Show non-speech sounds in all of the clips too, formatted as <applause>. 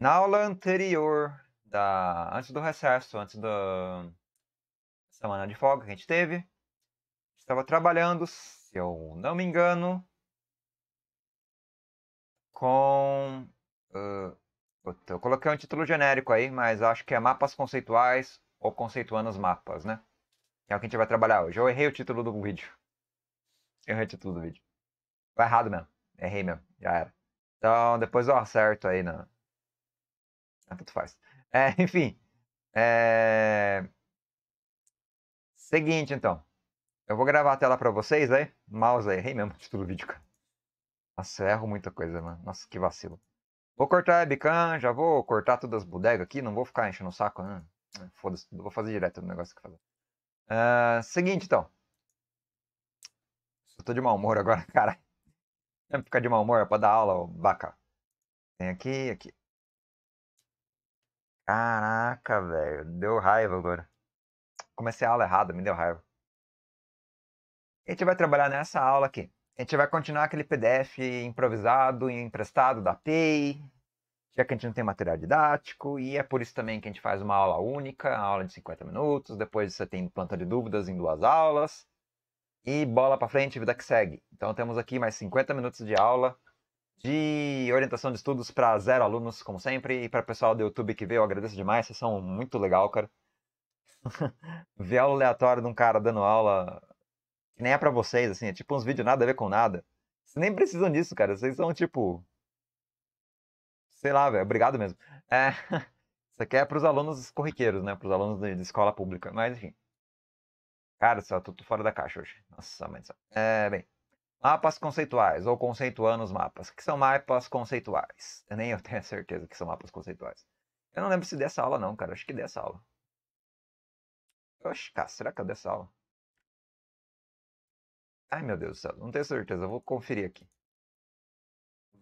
Na aula anterior, da, antes do recesso, antes da semana de folga que a gente teve, estava trabalhando, se eu não me engano, com. Uh, eu coloquei um título genérico aí, mas acho que é mapas conceituais ou conceituando os mapas, né? É o que a gente vai trabalhar hoje. Eu errei o título do vídeo. Eu errei o título do vídeo. Vai errado mesmo. Errei mesmo. Já era. Então, depois eu acerto aí na, ah, tanto faz. É, <laughs> enfim. É... Seguinte, então. Eu vou gravar a tela pra vocês aí. Mouse aí. Errei mesmo título <laughs> do vídeo, cara. Nossa, eu erro muita coisa, mano. Nossa, que vacilo. Vou cortar a webcam, já vou cortar todas as bodegas aqui. Não vou ficar enchendo o saco. Né? Ah, foda-se, vou fazer direto o negócio que fazer. Uh, ah, seguinte, então. Eu tô de mau humor agora, <laughs> cara. Não ficar de mau humor, é pra dar aula, ô baca. Tem aqui, aqui. Caraca, velho. Deu raiva agora. Comecei a aula errada, me deu raiva. A gente vai trabalhar nessa aula aqui. A gente vai continuar aquele PDF improvisado e emprestado da PEI, já que a gente não tem material didático, e é por isso também que a gente faz uma aula única, uma aula de 50 minutos, depois você tem planta de dúvidas em duas aulas, e bola para frente, vida que segue. Então temos aqui mais 50 minutos de aula de orientação de estudos para zero alunos, como sempre, e para o pessoal do YouTube que veio, eu agradeço demais, vocês são muito legal, cara. <laughs> Ver aula aleatória de um cara dando aula que nem é para vocês, assim, é tipo uns vídeos nada a ver com nada. Vocês nem precisam disso, cara, vocês são tipo. Sei lá, velho, obrigado mesmo. É... <laughs> Isso aqui é para os alunos corriqueiros, né? Para os alunos de escola pública, mas enfim. Cara, só tô, tô fora da caixa hoje. Nossa, mas. É, bem. Mapas conceituais ou conceituando os mapas. que são mapas conceituais? Eu nem <laughs> eu tenho certeza que são mapas conceituais. Eu não lembro se dessa aula não, cara. Eu acho que dessa aula. Oxe, cara, será que é dessa aula? Ai, meu Deus do céu. Não tenho certeza. Eu vou conferir aqui.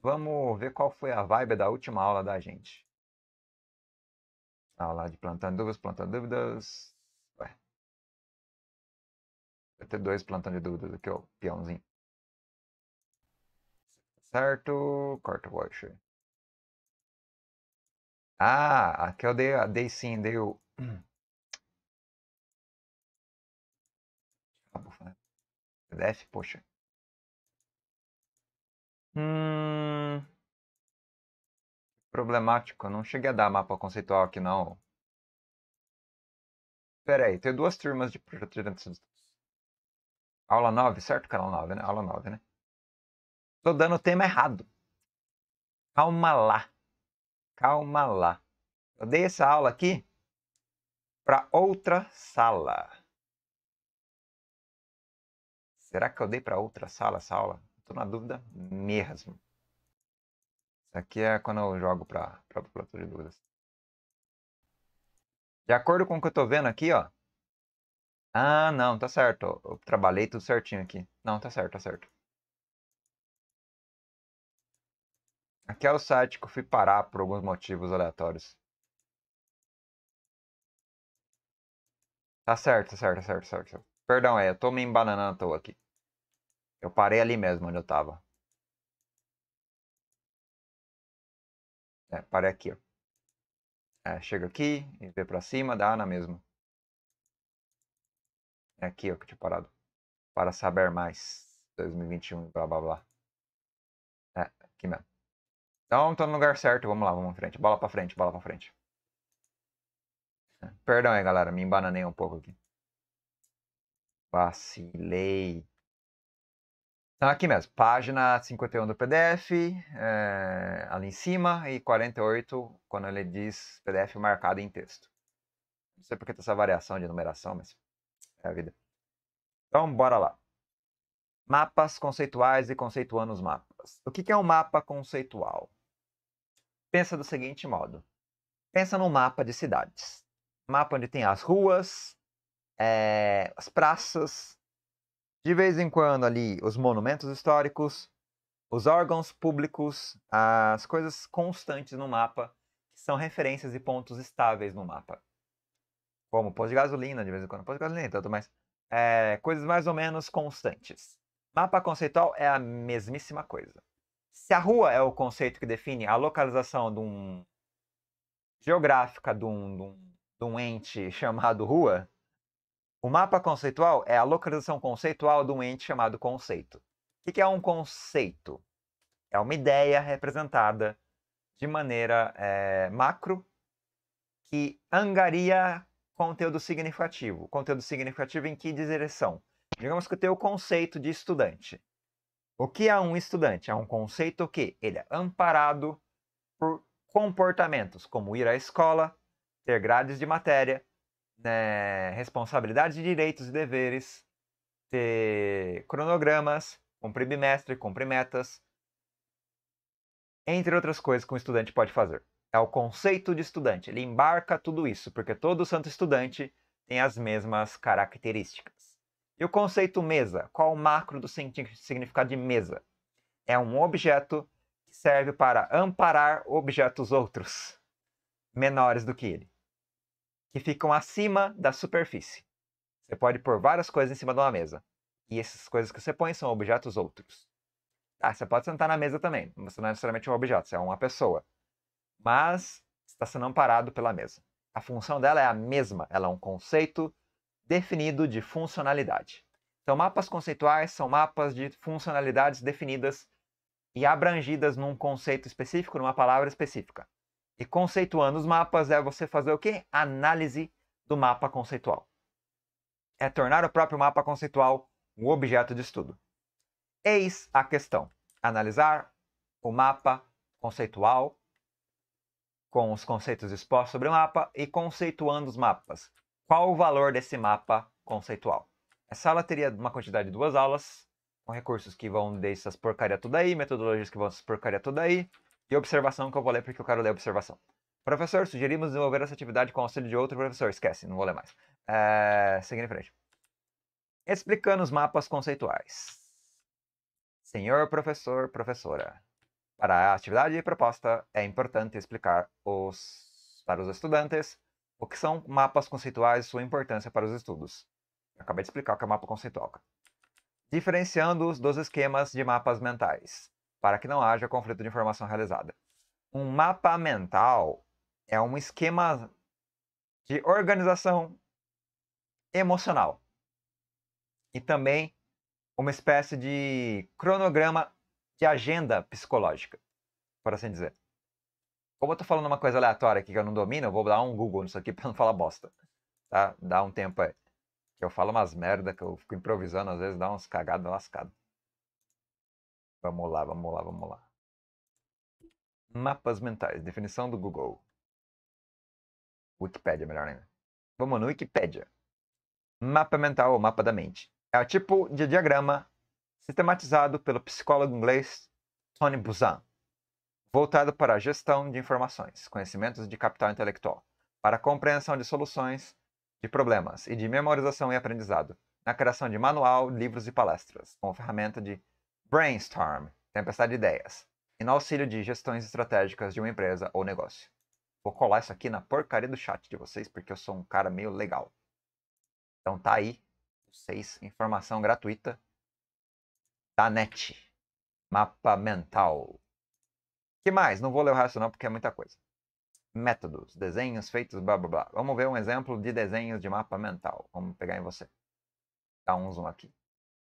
Vamos ver qual foi a vibe da última aula da gente. Aula de plantando dúvidas, plantando dúvidas. Ué. Vai ter dois plantando dúvidas aqui, ó. Peãozinho. Certo, corta o washer. Ah, aqui eu dei, dei sim, dei o... Hum. Ah, né? Desce, poxa. Hum... Problemático, eu não cheguei a dar mapa conceitual aqui não. Pera aí, tem duas turmas de projeto de Aula 9, certo? Canal é 9, né? Aula 9, né? Estou dando o tema errado. Calma lá. Calma lá. Eu dei essa aula aqui para outra sala. Será que eu dei para outra sala essa aula? Estou na dúvida mesmo. Isso aqui é quando eu jogo para a população de dúvidas. De acordo com o que eu estou vendo aqui, ó. Ah, não, tá certo. Eu trabalhei tudo certinho aqui. Não, tá certo, tá certo. Aqui é o site que eu fui parar por alguns motivos aleatórios. Tá certo, tá certo, tá certo, tá certo. Perdão é, eu tô me embananando à toa aqui. Eu parei ali mesmo onde eu tava. É, parei aqui, ó. É, chega aqui e vê pra cima, dá na mesma. É aqui, ó, que eu tinha parado. Para saber mais. 2021, blá blá blá. É, aqui mesmo. Então, tá no lugar certo. Vamos lá, vamos em frente. Bola para frente, bola para frente. <laughs> Perdão aí, galera. Me embananei um pouco aqui. Vacilei. Então, aqui mesmo. Página 51 do PDF. É, eh, ali em cima. E 48, quando ele diz PDF marcado em texto. Não sei porque tem essa variação de numeração, mas é a vida. Então, bora lá. Mapas conceituais e conceituando os mapas. O que é um mapa conceitual? Pensa do seguinte modo: pensa num mapa de cidades. Mapa onde tem as ruas, é, as praças, de vez em quando ali os monumentos históricos, os órgãos públicos, as coisas constantes no mapa que são referências e pontos estáveis no mapa. Como posto de gasolina, de vez em quando posto de gasolina, tanto mais. É, coisas mais ou menos constantes. Mapa conceitual é a mesmíssima coisa. Se a rua é o conceito que define a localização de um, geográfica de um, de um, de um ente <laughs> chamado rua, o mapa conceitual é a localização conceitual de um ente chamado conceito. O que é um conceito? É uma ideia representada de maneira é, macro que angaria conteúdo significativo. Conteúdo significativo em que direção? Digamos que eu tenho o conceito de estudante. O que é um estudante? É um conceito que ele é amparado por comportamentos, como ir à escola, ter grades de matéria, né, responsabilidade de direitos e deveres, ter cronogramas, cumprir bimestre, cumprir metas, entre outras coisas que um estudante pode fazer. É o conceito de estudante, ele embarca tudo isso, porque todo santo estudante tem as mesmas características. E o conceito mesa? Qual o macro do significado de mesa? É um objeto que serve para amparar objetos outros, menores do que ele, que ficam acima da superfície. Você pode pôr várias coisas em cima de uma mesa. E essas coisas que você põe são objetos outros. Ah, você pode sentar na mesa também. Você não é necessariamente um objeto, você é uma pessoa. Mas está sendo amparado pela mesa. A função dela é a mesma. Ela é um conceito definido de funcionalidade. Então, mapas conceituais são mapas de funcionalidades definidas e abrangidas num conceito específico, numa palavra específica. E conceituando os mapas é você fazer o quê? Análise do mapa conceitual. É tornar o próprio mapa conceitual um objeto de estudo. Eis a questão: analisar o mapa conceitual com os conceitos expostos sobre o mapa e conceituando os mapas qual o valor desse mapa conceitual. Essa aula teria uma quantidade de duas aulas, com recursos que vão dessas porcaria toda aí, metodologias que vão dessas porcaria toda aí, e observação que eu vou ler porque eu quero ler observação. Professor, sugerimos desenvolver essa atividade com auxílio de outro professor. Esquece, não vou ler mais. É... Seguindo em frente. Explicando os mapas conceituais. Senhor professor, professora, para a atividade proposta é importante explicar os, para os estudantes o que são mapas conceituais e sua importância para os estudos? Eu acabei de explicar o que é mapa conceitual. Diferenciando-os dos esquemas de mapas mentais, para que não haja conflito de informação realizada. Um mapa mental é um esquema de organização emocional e também uma espécie de cronograma de agenda psicológica, por assim dizer. Como eu tô falando uma coisa aleatória aqui que eu não domino, eu vou dar um Google nisso aqui <laughs> pra não falar bosta. Tá? Dá um tempo aí. Que eu falo umas merda que eu fico improvisando, às vezes dá uns cagadas lascadas. Vamos lá, vamos lá, vamos lá. Mapas mentais. Definição do Google. Wikipedia, melhor ainda. Vamos no Wikipedia. Mapa mental ou mapa da mente. É o tipo de diagrama sistematizado pelo psicólogo inglês Tony Buzan voltado para a gestão de informações, conhecimentos de capital intelectual, para a compreensão de soluções de problemas e de memorização e aprendizado, na criação de manual, livros e palestras, com ferramenta de brainstorm, tempestade de ideias, e no auxílio de gestões estratégicas de uma empresa ou negócio. Vou colar isso aqui na porcaria do chat de vocês, porque eu sou um cara meio legal. Então tá aí, vocês, informação gratuita da NET. Mapa mental que mais? Não vou ler o resto não, porque é muita coisa. Métodos, desenhos feitos, blá blá blá. Vamos ver um exemplo de desenhos de mapa mental. Vamos pegar em você. Dá um zoom aqui.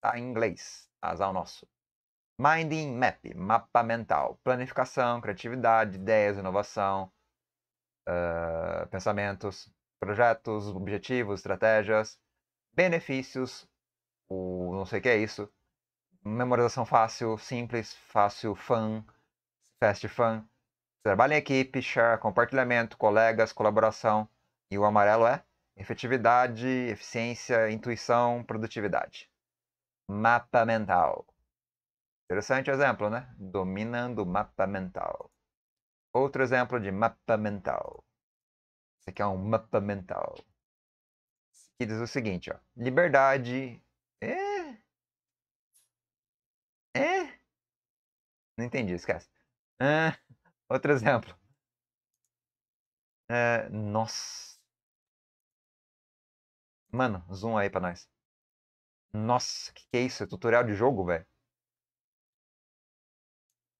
Tá em inglês, azar o nosso. Minding Map, mapa mental. Planificação, criatividade, ideias, inovação, uh, pensamentos, projetos, objetivos, estratégias, benefícios, o não sei o que é isso. Memorização fácil, simples, fácil, fun, Fast Fan, trabalho em equipe, share, compartilhamento, colegas, colaboração. E o amarelo é efetividade, eficiência, intuição, produtividade. Mapa mental. Interessante exemplo, né? Dominando o mapa mental. Outro exemplo de mapa mental. Esse aqui é um mapa mental. Que diz o seguinte, ó. Liberdade. É? É? Não entendi, esquece. Ah, outro exemplo. Ah, nossa. Mano, zoom aí pra nós. Nossa, que que é isso? É tutorial de jogo, velho?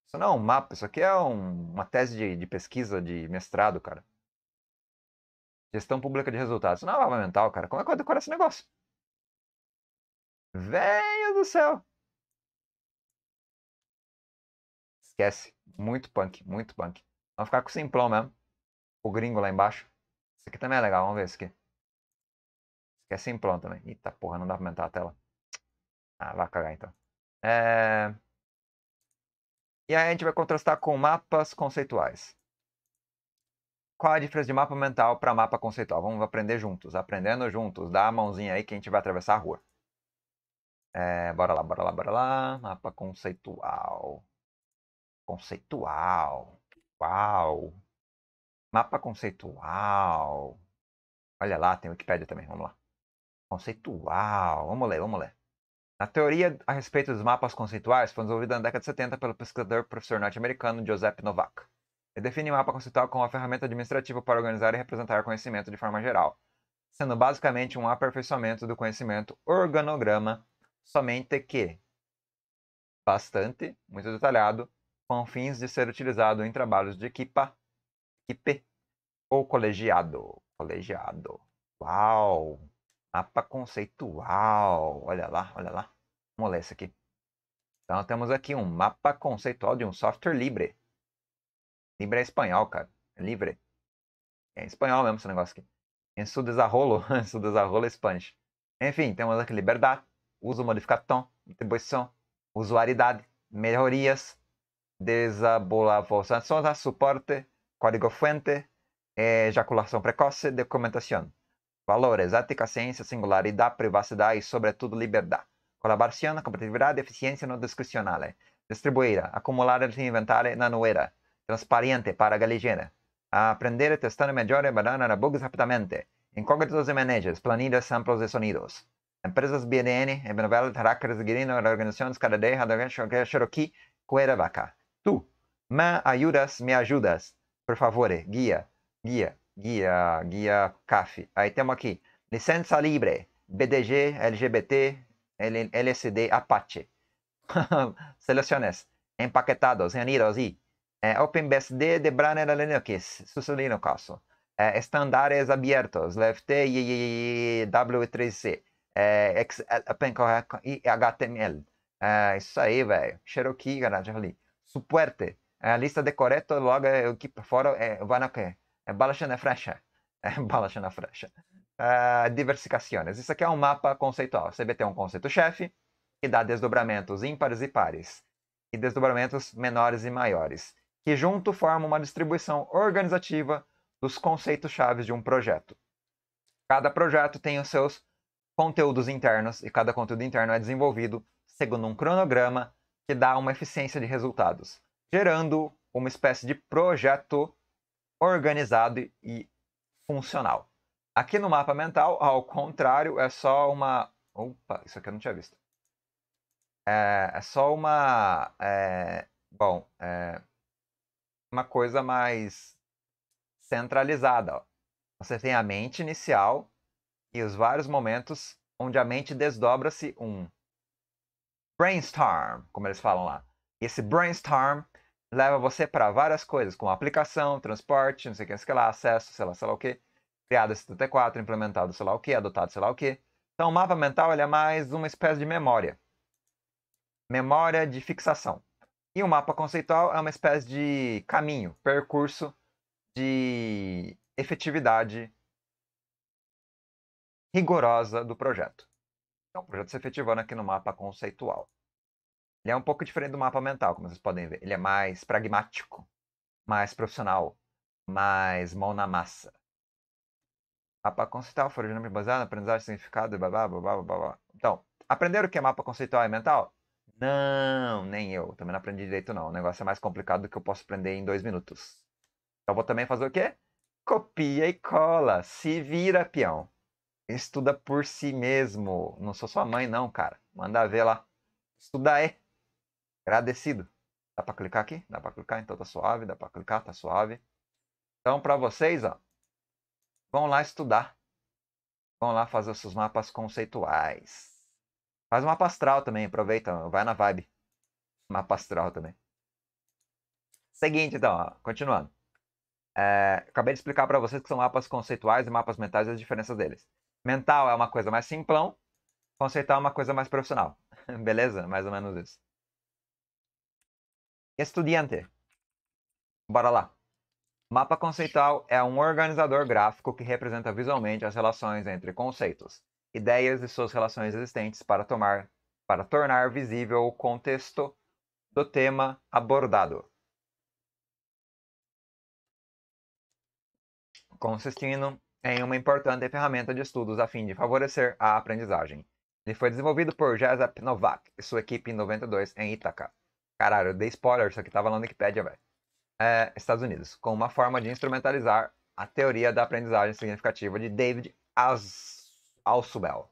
Isso não é um mapa, isso aqui é um, uma tese de, de, pesquisa de mestrado, cara. Gestão pública de resultados. Isso não é um mapa mental, cara. Como é que eu decoro esse negócio? Velho do céu! Esquece. Muito punk, muito punk. Vamos ficar com o simplão mesmo. O gringo lá embaixo. Esse aqui também é legal, vamos ver esse aqui. Esse aqui é simplão também. Eita porra, não dá pra aumentar a tela. Ah, vai cagar então. É... E aí a gente vai contrastar com mapas conceituais. Qual a diferença de mapa mental para mapa conceitual? Vamos aprender juntos, aprendendo juntos. Dá a mãozinha aí que a gente vai atravessar a rua. É, bora lá, bora lá, bora lá. Mapa conceitual conceitual. Uau! Mapa conceitual. Olha lá, tem Wikipedia também, vamos lá. Conceitual. Vamos ler, vamos ler. A teoria a respeito dos mapas conceituais foi desenvolvida na década de 70 pelo pesquisador professor norte-americano Joseph Novak. Ele define o mapa conceitual como uma ferramenta administrativa para organizar e representar conhecimento de forma geral, sendo basicamente um aperfeiçoamento do conhecimento organograma, somente que bastante, muito detalhado, com fins de ser utilizado em trabalhos de equipa, equipe ou colegiado. Colegiado. Uau! Mapa conceitual. Olha lá, olha lá. Vamos ler isso aqui. Então temos aqui um mapa conceitual de um software livre. Libre é espanhol, cara. É livre. É espanhol mesmo esse negócio aqui. Em su desarrolo, <laughs> em su desarrolo espanhol. É Enfim, temos aqui liberdade, uso, modificação, atribuição, usualidade, melhorias, desabulação a suporte, código-fuente, ejaculação eh, precoce, documentação, valores, ética, ciência, singularidade, privacidade e, sobretudo, liberdade, colaboração, competitividade, eficiência não discricional, distribuir, acumular el inventário na nuera, transparente para a galegera, aprender testando melhor e banana bugs rapidamente, incógnitos de manejos, planilhas, samples de sonidos. Empresas BNN, Ebenovel, Caracas, Guirino, organizações Canadense, Cherokee, Vaca. Tu me ajudas, me ajudas. Por favor, guia, guia, guia, guia café. Aí temos aqui, licença livre, BDG, LGBT, LSD, Apache. <laughs> Seleciones, empaquetados, reunidos e é, eh, OpenBSD de Branner Linux, SUSE caso. É, eh, estándares abertos, LFT e W3C, é, eh, X, HTML. É, isso aí, velho. Cherokee, garagem ali suporte eh, A lista de correto, logo o que fora é, eh, vai que? É eh, balacha na frecha. É <laughs> balacha na frecha. Uh, diversificações. Isso aqui é um mapa conceitual. CBT é um conceito-chefe que dá desdobramentos ímpares e pares e desdobramentos menores e maiores, que junto formam uma distribuição organizativa dos conceitos-chave de um projeto. Cada projeto tem os seus conteúdos internos e cada conteúdo interno é desenvolvido segundo um cronograma que dá uma eficiência de resultados, gerando uma espécie de projeto organizado e funcional. Aqui no mapa mental, ao contrário, é só uma. Opa, isso aqui eu não tinha visto. É, é só uma. É, bom, é, uma coisa mais centralizada. Ó. Você tem a mente inicial e os vários momentos onde a mente desdobra-se um brainstorm, como eles falam lá. E esse brainstorm leva você para várias coisas, como aplicação, transporte, não sei o que, não sei o que lá, acesso, sei lá, sei lá o que, criado em 74, implementado sei lá o que, adotado sei lá o que. Então o mapa mental ele é mais uma espécie de memória. Memória de fixação. E o mapa conceitual é uma espécie de caminho, percurso de efetividade rigorosa do projeto. É um projeto se efetivando aqui no mapa conceitual. Ele é um pouco diferente do mapa mental, como vocês podem ver. Ele é mais pragmático, mais profissional, mais mão na massa. Mapa conceitual, fora baseado baseada, aprendizagem, significado, blá blá blá blá blá. Então, aprenderam o que é mapa conceitual e mental? Não, nem eu. Também não aprendi direito, não. O negócio é mais complicado do que eu posso aprender em dois minutos. Então, vou também fazer o quê? Copia e cola. Se vira, peão. Estuda por si mesmo. Não sou sua mãe, não, cara. Manda ver lá. Estudar é. Agradecido. Dá para clicar aqui? Dá para clicar, então tá suave. Dá para clicar, tá suave. Então, para vocês, ó, vão lá estudar. Vão lá fazer os seus mapas conceituais. Faz mapa astral também, aproveita, vai na vibe. Mapa astral também. Seguinte, então, ó, continuando. É, acabei de explicar para vocês que são mapas conceituais e mapas mentais e as diferenças deles. Mental é uma coisa mais simplão, conceitual é uma coisa mais profissional. <laughs> Beleza? Mais ou menos isso. Estudiante. Bora lá. Mapa conceitual é um organizador gráfico que representa visualmente as relações entre conceitos, ideias e suas relações existentes para tomar para tornar visível o contexto do tema abordado. Consistindo em uma importante ferramenta de estudos a fim de favorecer a aprendizagem. Ele foi desenvolvido por Jezep Novak e sua equipe em 92 em Ithaca. Caralho, dei spoiler, isso aqui tava na Wikipedia, velho. É, Estados Unidos, com uma forma de instrumentalizar a teoria da aprendizagem significativa de David Alsubel.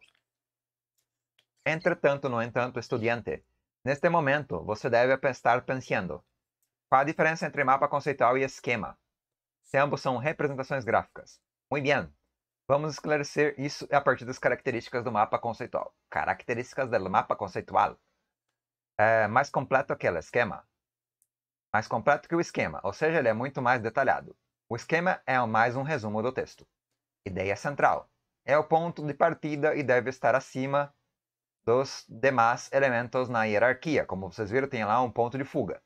Entretanto, no entanto, estudante, neste momento você deve estar pensando qual a diferença entre mapa conceitual e esquema, se ambos são representações gráficas. Muito bem. Vamos esclarecer isso a partir das características do mapa conceitual. Características do mapa conceitual. É mais completo que o esquema. Mais completo que o esquema, ou seja, ele é muito mais detalhado. O esquema é mais um resumo do texto. Ideia central. É o ponto de partida e deve estar acima dos demais elementos na hierarquia. Como vocês viram, tem lá um ponto de fuga.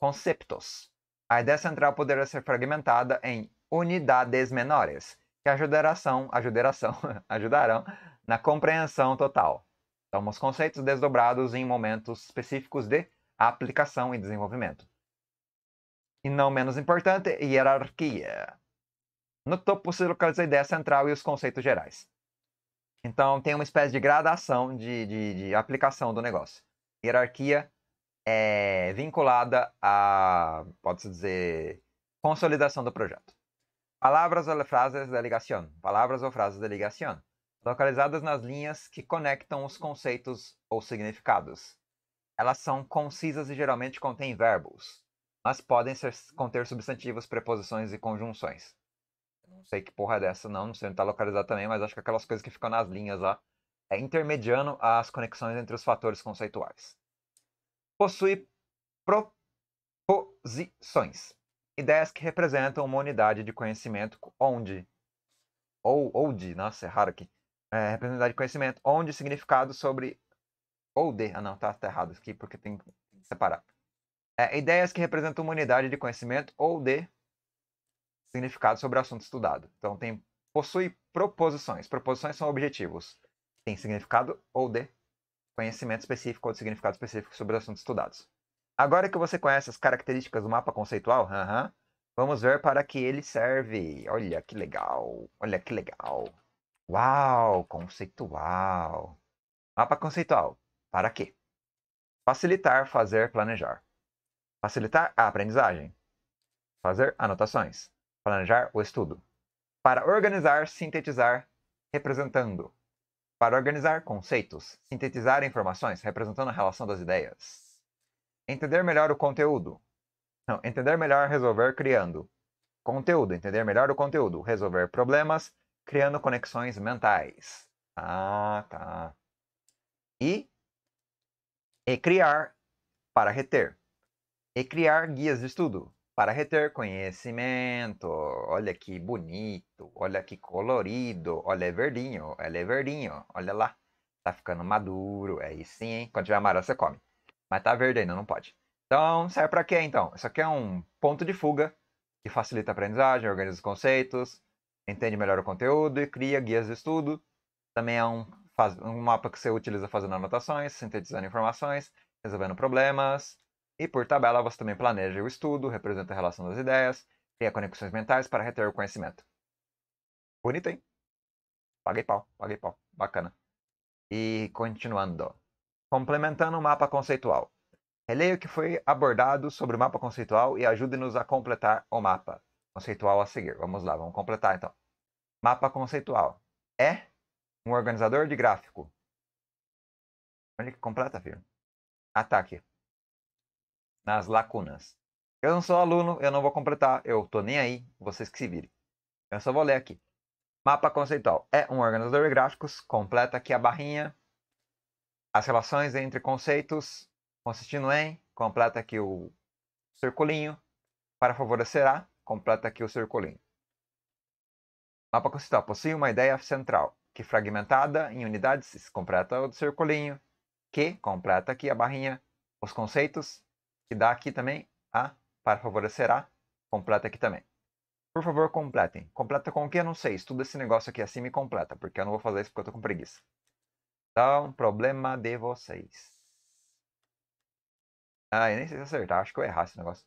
Conceptos. A ideia central poderá ser fragmentada em unidades menores, que ajudarão, ajudarão, <laughs> ajudarão na compreensão total. Então, os conceitos desdobrados em momentos específicos de aplicação e desenvolvimento. E não menos importante, hierarquia. No topo se localiza a ideia central e os conceitos gerais. Então, tem uma espécie de gradação de, de, de aplicação do negócio. Hierarquia é vinculada a, pode-se dizer, consolidação do projeto. Palavras ou frases de ligação. Palavras ou frases de ligação. Localizadas nas linhas que conectam os conceitos ou significados. Elas são concisas e geralmente contêm verbos, mas podem ser, conter substantivos, preposições e conjunções. Não sei que porra é dessa, não. Não sei onde tá localizado também, mas acho que aquelas coisas que ficam nas linhas lá. É intermediando as conexões entre os fatores conceituais. Possui proposições ideias que representam uma unidade de conhecimento onde ou de, nossa, é raro aqui, é, representar de conhecimento onde significado sobre ou de, ah não, tá, tá errado aqui porque tem que separar. É, ideias que representam uma unidade de conhecimento ou de significado sobre o assunto estudado. Então tem possui proposições. Proposições são objetivos. Tem significado ou de conhecimento específico ou de significado específico sobre os assuntos estudados. Agora que você conhece as características do mapa conceitual, uh -huh, vamos ver para que ele serve. Olha que legal, olha que legal. Uau, conceitual. Mapa conceitual, para quê? Facilitar, fazer, planejar. Facilitar a aprendizagem. Fazer anotações. Planejar o estudo. Para organizar, sintetizar, representando. Para organizar conceitos, sintetizar informações, representando a relação das ideias. Entender melhor o conteúdo. Não, entender melhor resolver criando conteúdo, entender melhor o conteúdo, resolver problemas, criando conexões mentais. Ah, tá. E, e criar para reter. E criar guias de estudo para reter conhecimento. Olha que bonito, olha que colorido, olha é verdinho, olha é verdinho, olha lá. Tá ficando maduro, aí sim, hein? Quando tiver amarelo você come. Mas tá verde ainda, não pode. Então, serve para quê então? Isso aqui é um ponto de fuga que facilita a aprendizagem, organiza os conceitos, entende melhor o conteúdo e cria guias de estudo. Também é um, faz, um mapa que você utiliza fazendo anotações, sintetizando informações, resolvendo problemas. E por tabela você também planeja o estudo, representa a relação das ideias, cria conexões mentais para reter o conhecimento. Bonito, hein? Paguei pau, paguei pau. Bacana. E continuando complementando o mapa conceitual. Releia o que foi abordado sobre o mapa conceitual e ajude-nos a completar o mapa conceitual a seguir. Vamos lá, vamos completar então. Mapa conceitual é um organizador de gráfico. Onde que completa, filho? Ataque. Ah, tá Nas lacunas. Eu não sou aluno, eu não vou completar, eu tô nem aí, vocês que se virem. Eu só vou ler aqui. Mapa conceitual é um organizador de gráficos, completa aqui a barrinha as relações entre conceitos, consistindo em, completa aqui o circulinho, para favorecerá, completa aqui o circulinho. Mapa conceitual possui uma ideia central, que fragmentada em unidades completa o circulinho, que completa aqui a barrinha, os conceitos, que dá aqui também a, para favorecerá, completa aqui também. Por favor, completem. Completa com o que? Eu não sei. Estuda esse negócio aqui assim e completa, porque eu não vou fazer isso porque eu estou com preguiça. Então, problema de vocês. Ah, eu nem sei se acertar, acho que eu errei esse negócio.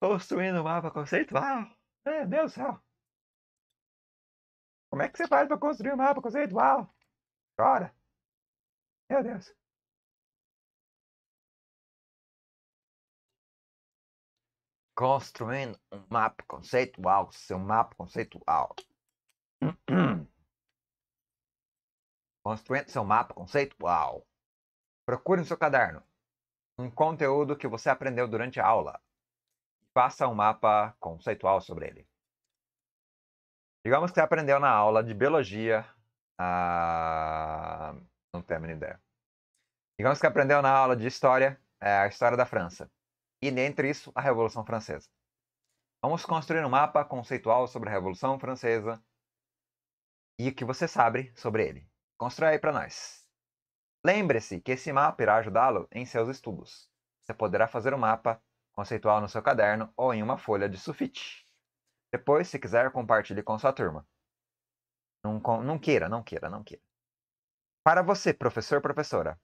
Construindo um mapa conceitual? Meu Deus do céu! Como é que você faz pra construir um mapa conceitual? Chora! Meu Deus! Construindo um mapa conceitual, seu mapa conceitual. Construindo seu mapa conceitual. Procure no seu caderno um conteúdo que você aprendeu durante a aula. Faça um mapa conceitual sobre ele. Digamos que você aprendeu na aula de biologia. A... Ah, não tenho a mínima ideia. Digamos que aprendeu na aula de história é, a história da França. E dentre isso, a Revolução Francesa. Vamos construir um mapa conceitual sobre a Revolução Francesa e o que você sabe sobre ele. Constrói para nós. Lembre-se que esse mapa irá ajudá-lo em seus estudos. Você poderá fazer um mapa conceitual no seu caderno ou em uma folha de sulfite. Depois, se quiser, compartilhe com sua turma. Não, não queira, não queira, não queira. Para você, professor professora,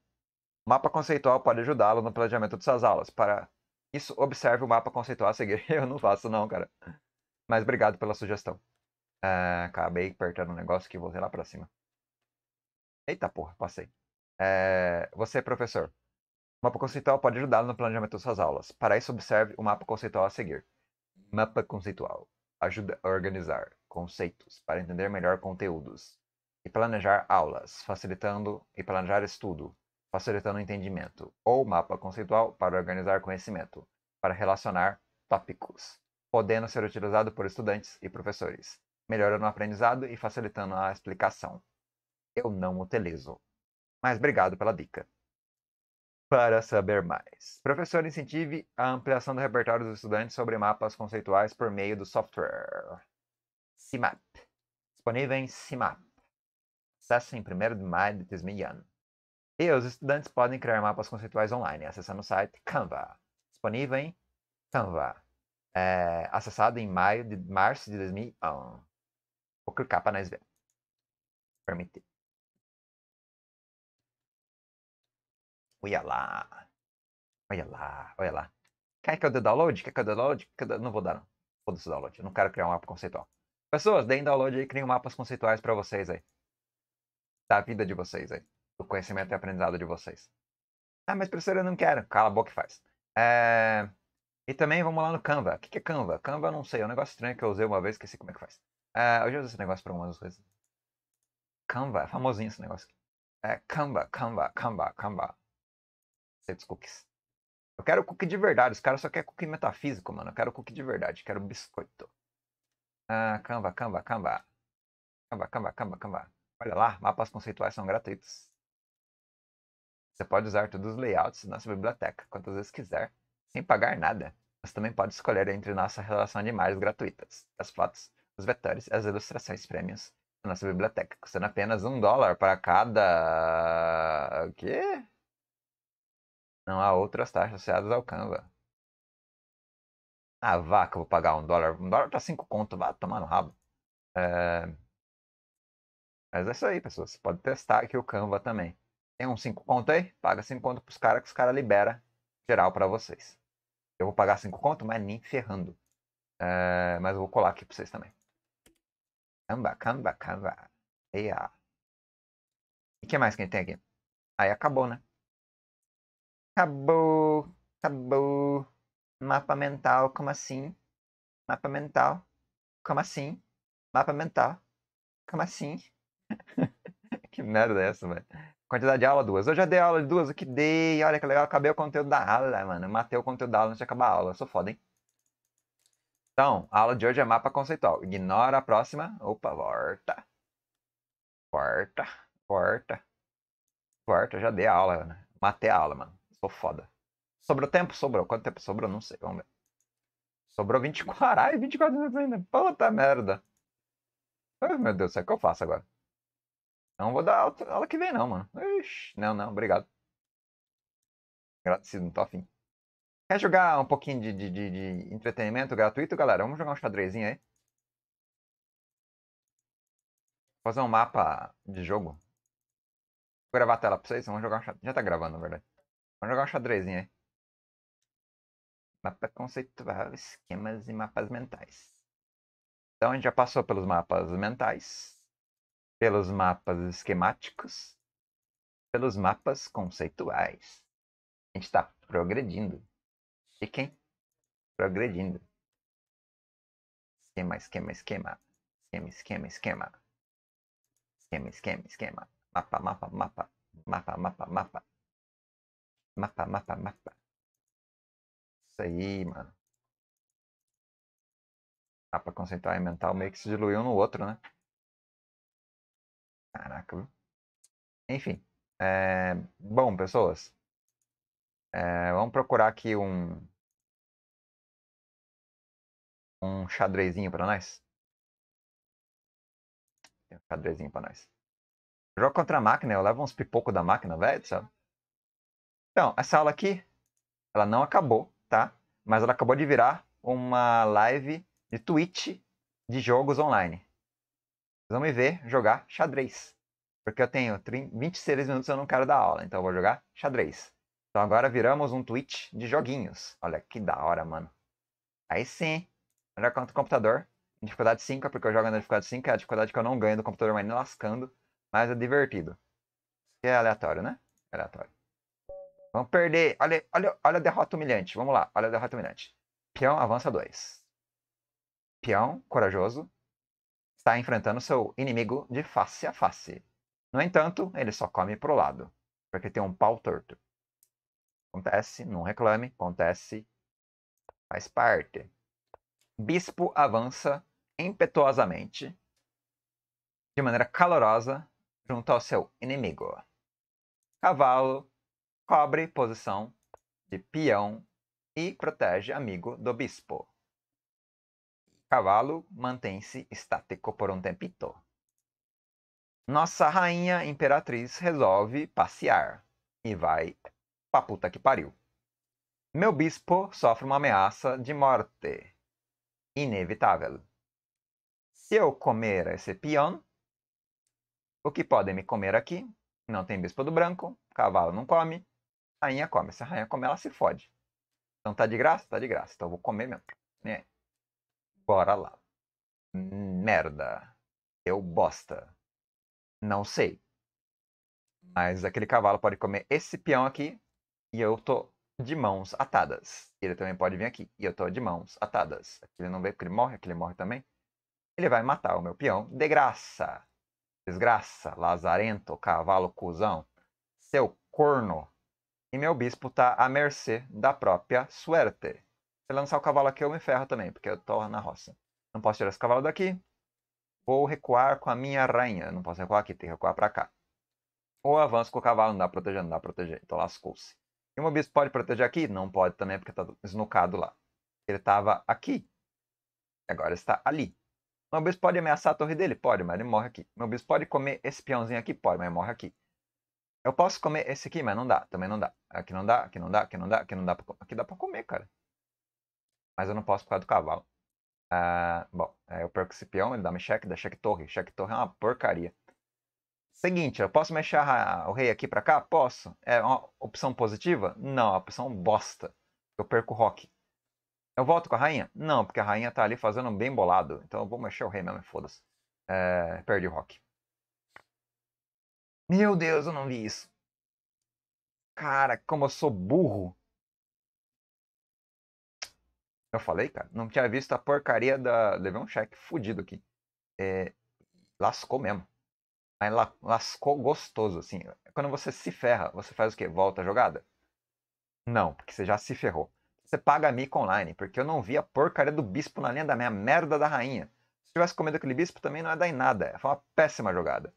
o mapa conceitual pode ajudá-lo no planejamento de suas aulas. Para isso, observe o mapa conceitual a seguir. <laughs> Eu não faço, não, cara. Mas obrigado pela sugestão. Uh, acabei apertando um negócio que vou lá para cima. Eita porra, passei. É, você é professor. O mapa conceitual pode ajudá-lo no planejamento de suas aulas. Para isso, observe o mapa conceitual a seguir. Mapa conceitual ajuda a organizar conceitos para entender melhor conteúdos e planejar aulas, facilitando e planejar estudo, facilitando o entendimento, ou mapa conceitual para organizar conhecimento, para relacionar tópicos, podendo ser utilizado por estudantes e professores, melhorando o aprendizado e facilitando a explicação eu não utilizo. Mas obrigado pela dica. Para saber mais, professor incentive a ampliação do repertório dos estudantes sobre mapas conceituais por meio do software CIMAP, disponível em CIMAP, acesso em 1 de maio de 2001. E os estudantes podem criar mapas conceituais online acessando o site Canva, disponível em Canva, é, acessado em maio de março de 2001. Vou clicar para nós ver. Permitir. Olha lá. Olha lá, olha lá. Quer que eu dê download? Quer que eu dê download? Eu... Não vou dar, não. Foda-se download. Eu não quero criar um mapa conceitual. Pessoas, deem download e criem mapas conceituais para vocês aí. Da vida de vocês aí. Do conhecimento e aprendizado de vocês. Ah, mas professor, eu não quero. Cala a boca e faz. É... E também vamos lá no Canva. O que é Canva? Canva não sei, é um negócio estranho que eu usei uma vez, esqueci como é que faz. Uh, eu já usei esse negócio para algumas coisas. Canva, é famosinho esse negócio. É Canva, Canva, Canva, Canva. Aceito cookies. Eu quero cookie de verdade. Os caras só querem cookie metafísico, mano. Eu quero cookie de verdade. Quero biscoito. Ah, Canva, Canva, Canva. Canva, Canva, Canva, Canva. Olha lá, mapas conceituais são gratuitos. Você pode usar todos os layouts da nossa biblioteca, quantas vezes quiser, sem pagar nada. Você também pode escolher entre nossa relação de imagens gratuitas, as fotos, os vetores e as ilustrações prêmios da nossa biblioteca, custando apenas um dólar para cada... o quê? Não há outras taxas associadas ao Canva. Ah, vá que eu vou pagar um dólar. Um dólar tá cinco conto, vá tomar no rabo. É... Mas é isso aí, pessoal. Você pode testar aqui o Canva também. Tem uns 5 conto aí? Paga 5 conto pros caras que os caras liberam geral para vocês. Eu vou pagar 5 conto, mas nem ferrando. É... Mas eu vou colar aqui pra vocês também. Canva, Canva, Canva. E a... E que mais que a gente tem aqui? Aí acabou, né? Acabou. Acabou. Mapa mental, como assim? Mapa mental, como assim? Mapa mental, como assim? <laughs> que merda é essa, velho? Quantidade de aula, duas. Eu já dei aula de duas, o que dei? Olha que legal, acabei o conteúdo da aula, mano. matei o conteúdo da aula antes de acabar a aula. Eu sou foda, hein? Então, a aula de hoje é mapa conceitual. Ignora a próxima. Opa, volta. Porta, porta. Porta. já dei a aula, mano. Matei a aula, mano. Tô foda. Sobrou tempo? Sobrou. Quanto tempo sobrou? Não sei, vamos ver. Sobrou 24. Ai, 24 minutos ainda. Puta merda. Ai, meu Deus, é o que eu faço agora? Não vou dar aula que vem, não, mano. Ixi, não, não, obrigado. Agradecido, não tô afim. Quer jogar um pouquinho de, de, de, de entretenimento gratuito, galera? Vamos jogar um xadrezinho aí. Vou fazer um mapa de jogo. Vou gravar a tela pra vocês, vamos jogar um xadrez. Já tá gravando, na verdade. Vamos jogar um xadrezinho aí. Mapa conceitual, esquemas e mapas mentais. Então a gente já passou pelos mapas mentais, pelos mapas esquemáticos, pelos mapas conceituais. A gente está progredindo. E quem? Progredindo. Esquema, esquema, esquema. Esquema, esquema, esquema. Esquema, esquema, esquema. Mapa, mapa, mapa. Mapa, mapa, mapa. Mapa, mapa, mapa. Isso aí, mano. Mapa concentral e mental meio que se diluiu um no outro, né? Caraca, viu? Enfim. É... Bom, pessoas. É... Vamos procurar aqui um. Um xadrezinho pra nós. Tem um xadrezinho pra nós. Jogo contra a máquina, eu levo uns pipocos da máquina, velho, sabe? Então, essa aula aqui, ela não acabou, tá? Mas ela acabou de virar uma live de Twitch de jogos online. Vocês vão me ver jogar xadrez. Porque eu tenho 26 minutos e eu não quero dar aula, então eu vou jogar xadrez. Então agora viramos um Twitch de joguinhos. Olha que da hora, mano. Aí sim, olha quanto o computador. Em dificuldade 5 é porque eu jogo na dificuldade 5, é a dificuldade que eu não ganho do computador, mas nem lascando. Mas é divertido. E é aleatório, né? É aleatório. Vamos perder. Olha, olha, olha a derrota humilhante. Vamos lá. Olha a derrota humilhante. Peão avança 2. Peão, corajoso, está enfrentando seu inimigo de face a face. No entanto, ele só come pro lado, porque tem um pau torto. Acontece, não reclame, acontece, faz parte. Bispo avança impetuosamente, de maneira calorosa, junto ao seu inimigo. Cavalo cobre posição de peão e protege amigo do bispo. Cavalo mantém-se estático por um tempito. Nossa rainha imperatriz resolve passear e vai pra puta que pariu. Meu bispo sofre uma ameaça de morte. Inevitável. Se eu comer esse peão, o que podem me comer aqui? Não tem bispo do branco, cavalo não come, rainha come. Se a rainha comer, ela se fode. Então tá de graça? Tá de graça. Então eu vou comer mesmo. Né? Bora lá. Merda. Eu bosta. Não sei. Mas aquele cavalo pode comer esse peão aqui e eu tô de mãos atadas. Ele também pode vir aqui e eu tô de mãos atadas. Aquele não veio porque ele morre, aquele morre também. Ele vai matar o meu peão de graça. Desgraça, lazarento, cavalo cuzão. Seu corno e meu bispo tá à mercê da própria suerte. Se lançar o cavalo aqui, eu me ferro também, porque eu tô na roça. Não posso tirar esse cavalo daqui. Vou recuar com a minha rainha. Não posso recuar aqui, tem que recuar para cá. Ou avanço com o cavalo, não dá pra proteger, não dá pra proteger. Então lascou-se. E o meu bispo pode proteger aqui? Não pode também, porque está esnucado lá. Ele estava aqui. Agora está ali. Meu bispo pode ameaçar a torre dele? Pode, mas ele morre aqui. Meu bispo pode comer esse peãozinho aqui? Pode, mas ele morre aqui. Eu posso comer esse aqui, mas não dá. Também não dá. Aqui não dá, aqui não dá, aqui não dá, aqui não dá. Pra, aqui dá pra comer, cara. Mas eu não posso por causa do cavalo. Ah, bom, eu é, perco esse peão, ele dá-me cheque, dá cheque torre. Cheque torre é uma porcaria. Seguinte, eu posso mexer a, o rei aqui pra cá? Posso. É uma opção positiva? Não, é uma opção bosta. Eu perco o rock. Eu volto com a rainha? Não, porque a rainha tá ali fazendo bem bolado. Então eu vou mexer o rei mesmo, foda-se. É, perdi o rock. Meu Deus, eu não vi isso. Cara, como eu sou burro. Eu falei, cara, não tinha visto a porcaria da. Levei um cheque fudido aqui. É... Lascou mesmo. Aí lascou gostoso, assim. Quando você se ferra, você faz o quê? Volta a jogada? Não, porque você já se ferrou. Você paga a mica online, porque eu não vi a porcaria do bispo na linha da minha merda da rainha. Se tivesse comido aquele bispo, também não ia dar em nada. Foi uma péssima jogada.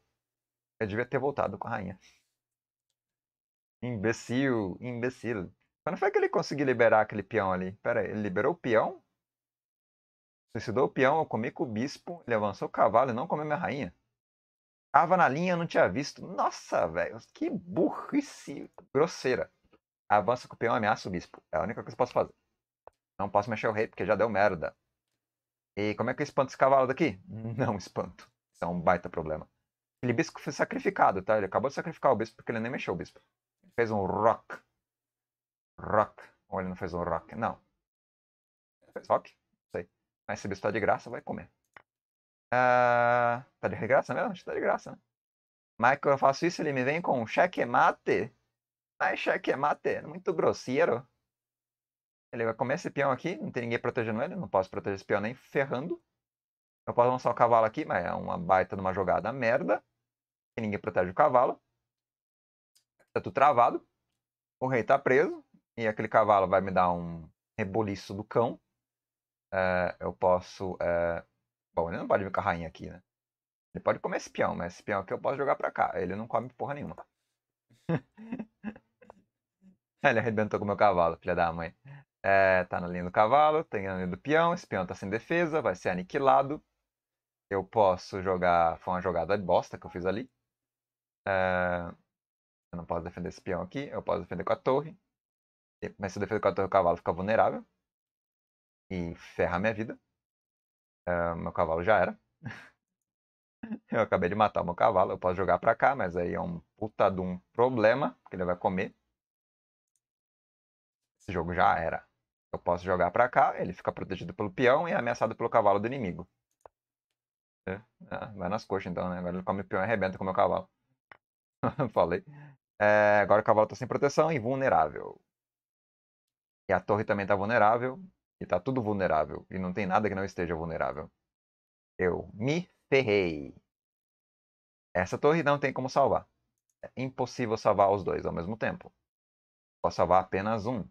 Eu devia ter voltado com a rainha. Imbecil, imbecil. Quando foi que ele conseguiu liberar aquele peão ali? Pera aí, ele liberou o peão? Suicidou o peão, eu comi com o bispo, ele avançou o cavalo e não comeu minha rainha. Tava na linha, eu não tinha visto. Nossa, velho, que burrice grosseira. Avança com o peão, ameaça o bispo. É a única coisa que eu posso fazer. Não posso mexer o rei, porque já deu merda. E como é que eu espanto esse cavalo daqui? <laughs> Não espanto. Isso é um baita problema. Aquele bispo foi sacrificado, tá? Ele acabou de sacrificar o bispo porque ele nem mexeu o bispo. Ele fez um rock. Rock. Ou ele não fez um rock? Não. Ele fez rock? Não sei. Mas esse bispo tá de graça, vai comer. Uh, tá de graça mesmo? Acho que tá de graça, né? Mas quando eu faço isso, ele me vem com um Ai, cheque mate, muito grosseiro. Ele vai comer esse peão aqui, não tem ninguém protegendo ele, não posso proteger esse peão nem ferrando. Eu posso lançar o cavalo aqui, mas é uma baita de uma jogada merda. Que ninguém protege o cavalo. Tá tudo travado. O rei tá preso. E aquele cavalo vai me dar um reboliço do cão. É, eu posso. É... Bom, ele não pode vir com a rainha aqui, né? Ele pode comer esse peão, mas esse peão aqui eu posso jogar pra cá. Ele não come porra nenhuma. <laughs> ele arrebentou com o meu cavalo, filha da mãe. É, tá na linha do cavalo, tem na linha do peão, esse peão tá sem defesa, vai ser aniquilado. Eu posso jogar. Foi uma jogada bosta que eu fiz ali. É... Eu não posso defender esse peão aqui. Eu posso defender com a torre. Mas se eu defender com a torre, o cavalo fica vulnerável. E ferra minha vida. É... Meu cavalo já era. <laughs> eu acabei de matar o meu cavalo. Eu posso jogar pra cá, mas aí é um puta de um problema. Porque ele vai comer. Esse jogo já era. Eu posso jogar pra cá, ele fica protegido pelo peão e é ameaçado pelo cavalo do inimigo. Ah, vai nas coxas então, né? Agora ele come o peão e arrebenta com o meu cavalo. <laughs> Falei. É, agora o cavalo tá sem proteção e vulnerável. E a torre também tá vulnerável. E tá tudo vulnerável. E não tem nada que não esteja vulnerável. Eu me ferrei. Essa torre não tem como salvar. É impossível salvar os dois ao mesmo tempo. Posso salvar apenas um.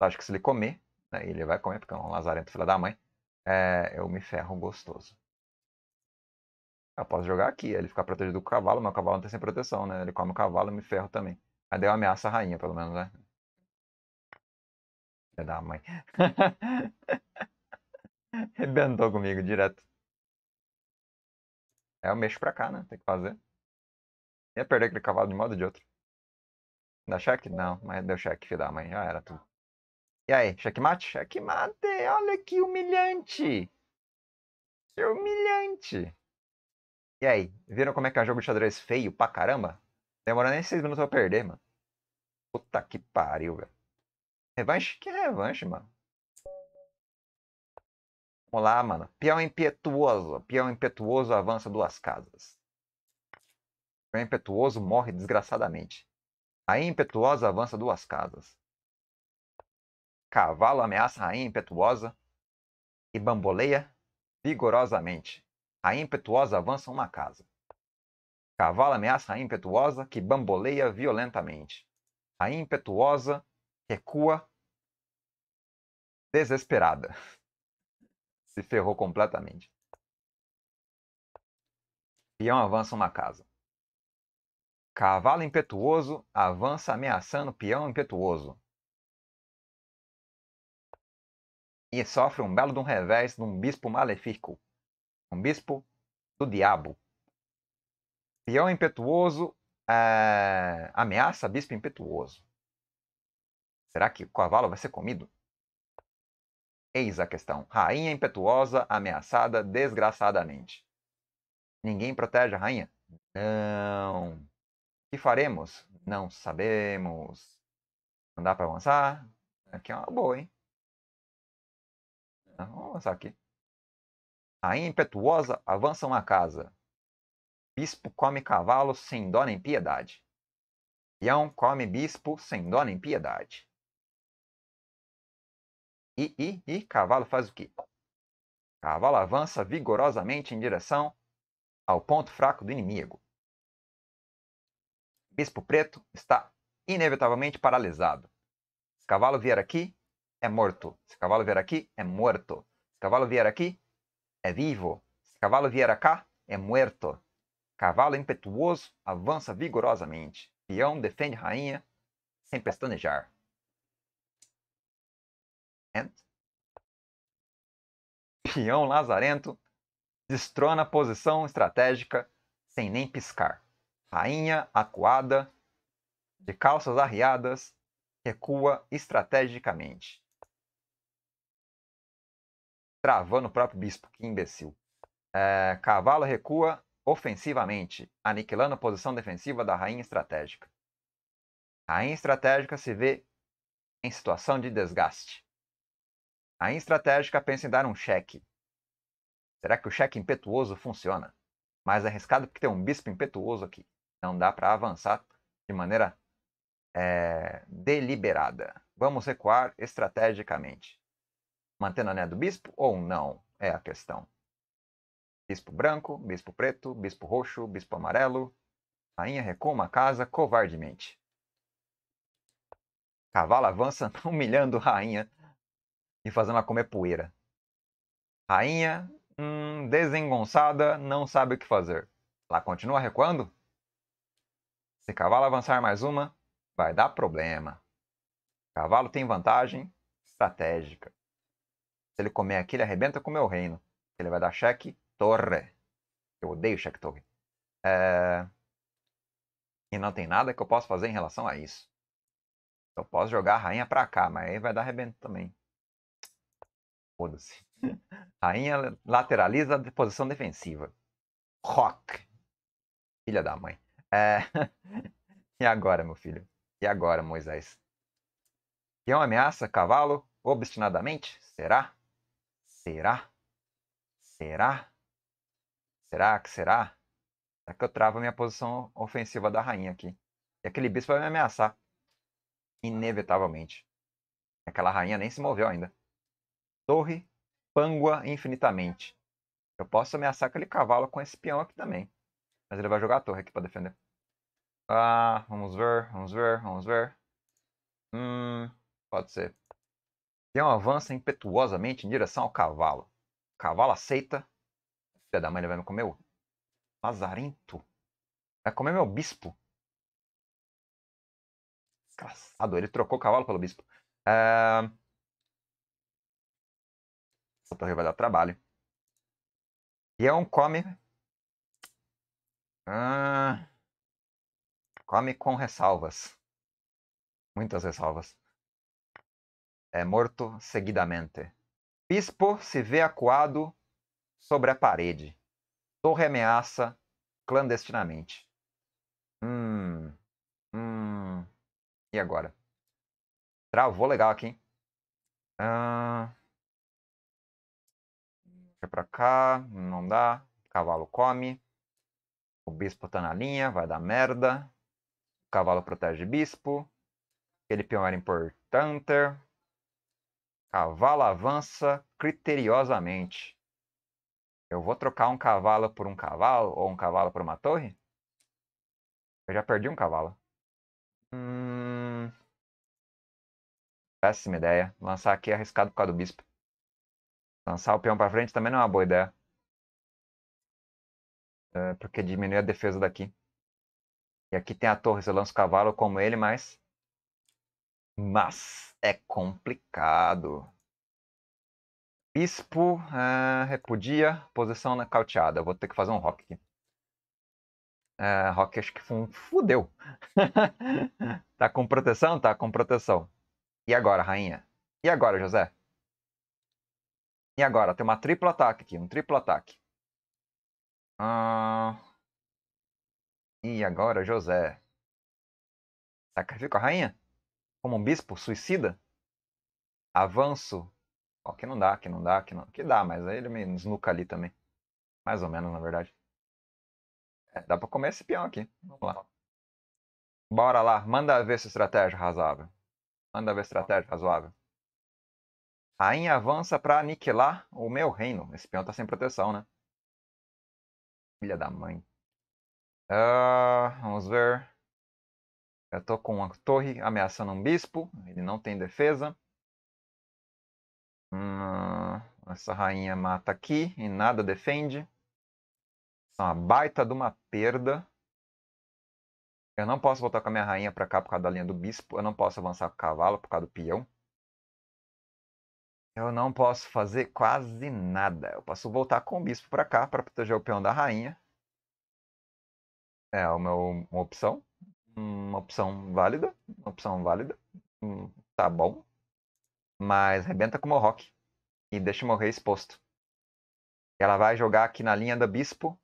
Acho que se ele comer, né, ele vai comer, porque é um lazarento filha da mãe, é, eu me ferro gostoso. Eu ah, posso jogar aqui, ele ficar protegido do cavalo, mas o cavalo não tem sem proteção, né? Ele come o cavalo e me ferro também. Aí deu uma ameaça à rainha, pelo menos, né? É da mãe. <laughs> Rebentou comigo direto. É, eu mexo pra cá, né? Tem que fazer. Ia perder aquele cavalo de modo ou de outro. Dá cheque? Não, mas deu cheque, filho da mãe. Já era tudo. E aí, checkmate? Checkmate! Olha que humilhante! Que humilhante! E aí, viram como é que é um jogo de xadrez feio pra caramba? Demora nem seis minutos pra perder, mano. Puta que pariu, velho. Revanche? Que revanche, mano? Vamos lá, mano. Peão impetuoso. Peão impetuoso avança duas casas. Peão impetuoso morre desgraçadamente. Rainha impetuosa avança duas casas. Cavalo ameaça rainha impetuosa e bamboleia vigorosamente. A impetuosa avança uma casa. Cavalo ameaça a impetuosa, que bamboleia violentamente. A impetuosa recua desesperada. <laughs> Se ferrou completamente. Peão avança uma casa. Cavalo impetuoso avança ameaçando peão impetuoso. E sofre um belo de um revés de um bispo malefico um bispo do diabo. Peão impetuoso é, ameaça bispo impetuoso. Será que o cavalo vai ser comido? Eis a questão. Rainha impetuosa ameaçada desgraçadamente. Ninguém protege a rainha? Não. O que faremos? Não sabemos. Não dá para avançar? Aqui é uma boa, hein? Vamos avançar aqui. A impetuosa avança uma casa. Bispo come cavalo sem dó nem piedade. Peão come bispo sem dó nem piedade. E, e, e cavalo faz o quê? Cavalo avança vigorosamente em direção ao ponto fraco do inimigo. Bispo Preto está inevitavelmente paralisado. Se cavalo vier aqui, é morto. Se cavalo vier aqui, é morto. Se cavalo vier aqui, é vivo. Se cavalo vier a cá, é muerto. Cavalo impetuoso avança vigorosamente. Peão defende rainha sem pestanejar. And? Peão lazarento destrona posição estratégica sem nem piscar. Rainha acuada, de calças arriadas, recua estrategicamente travando o próprio bispo. Que imbecil. É, Cavalo recua ofensivamente, aniquilando a posição defensiva da rainha estratégica. A rainha estratégica se vê em situação de desgaste. A rainha estratégica pensa em dar um cheque. Será que o cheque impetuoso funciona? Mas é arriscado porque tem um bispo impetuoso aqui. Não dá para avançar de maneira é, deliberada. Vamos recuar estrategicamente mantendo a linha do bispo ou não? É a questão. Bispo branco, bispo preto, bispo roxo, bispo amarelo. Rainha recua a casa covardemente. Cavalo avança <laughs> humilhando rainha e fazendo a comer poeira. Rainha, hum, desengonçada, não sabe o que fazer. Ela continua recuando? Se cavalo avançar mais uma, vai dar problema. Cavalo tem vantagem estratégica. Se ele comer aqui, ele arrebenta com o meu reino. Ele vai dar cheque torre. Eu odeio cheque torre. É... E não tem nada que eu possa fazer em relação a isso. Eu posso jogar a rainha pra cá, mas aí vai dar arrebento também. Foda-se. <laughs> Rainha lateraliza a posição defensiva. Rock. Filha da mãe. É... <laughs> e agora, meu filho? E agora, Moisés? Que é uma ameaça, cavalo? Obstinadamente? Será? Será? Será? Será que será? Será é que eu travo a minha posição ofensiva da rainha aqui? E aquele bispo vai me ameaçar. Inevitavelmente. Aquela rainha nem se moveu ainda. Torre pangua infinitamente. Eu posso ameaçar aquele cavalo com esse peão aqui também. Mas ele vai jogar a torre aqui para defender. Ah, vamos ver, vamos ver, vamos ver. Hum, pode ser. Leão avança impetuosamente em direção ao cavalo. O cavalo aceita. Filha da mãe, ele vai me comer o lazarento. Vai comer meu bispo. Engraçado, ele trocou o cavalo pelo bispo. É... Essa torre vai dar trabalho. Leão é come. Ah... Come com ressalvas. Muitas ressalvas é morto seguidamente. Bispo se vê acuado sobre a parede. Torre ameaça clandestinamente. Hum. Hum. E agora? Travou legal aqui, hein? Ah, deixa pra cá. Não dá. Cavalo come. O bispo tá na linha. Vai dar merda. O cavalo protege o bispo. Aquele peão era importante. Cavalo avança criteriosamente. Eu vou trocar um cavalo por um cavalo ou um cavalo por uma torre? Eu já perdi um cavalo. Hum... Péssima ideia. Lançar aqui é arriscado por causa do bispo. Lançar o peão para frente também não é uma boa ideia. É porque diminui a defesa daqui. E aqui tem a torre. Se eu lanço o cavalo, como ele, mas mas é complicado. Bispo ah, repudia posição nocauteada. Vou ter que fazer um rock aqui. Ah, rock acho que foi um fudeu. <laughs> tá com proteção? Tá com proteção. E agora, rainha? E agora, José? E agora? Tem uma tripla ataque aqui. Um triplo ataque. Ah, e agora, José? Sacrifica a rainha? como um bispo suicida? Avanço. Ó, que não dá, que não dá, que não. Que dá, mas aí ele me esnuca ali também. Mais ou menos, na verdade. É, dá pra comer esse peão aqui. Vamos lá. Bora lá. Manda ver se estratégia é razoável. Manda ver estratégia é razoável. Rainha avança pra aniquilar o meu reino. Esse peão tá sem proteção, né? Filha da mãe. Uh, vamos ver. Eu tô com uma torre ameaçando um bispo. Ele não tem defesa. Hum, essa rainha mata aqui e nada defende. É uma baita de uma perda. Eu não posso voltar com a minha rainha para cá por causa da linha do bispo. Eu não posso avançar com o cavalo por causa do peão. Eu não posso fazer quase nada. Eu posso voltar com o bispo para cá para proteger o peão da rainha. É a minha opção uma opção válida, uma opção válida, hum, tá bom, mas rebenta com o Mohawk e deixa morrer exposto. Ela vai jogar aqui na linha do bispo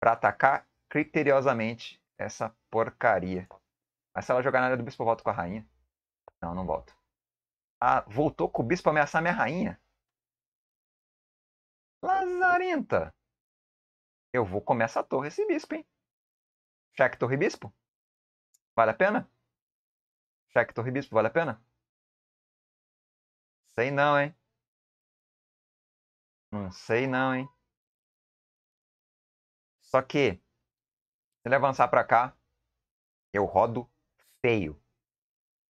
para atacar criteriosamente essa porcaria. Mas se ela jogar na linha do bispo, eu volto com a rainha. Não, não volto. Ah, voltou com o bispo ameaçar minha rainha? Lazarenta! Eu vou comer essa torre, esse bispo, hein? Cheque torre bispo? Vale a pena? torre Bispo, vale a pena? Sei não, hein? Não sei não, hein? Só que, se ele avançar pra cá, eu rodo feio.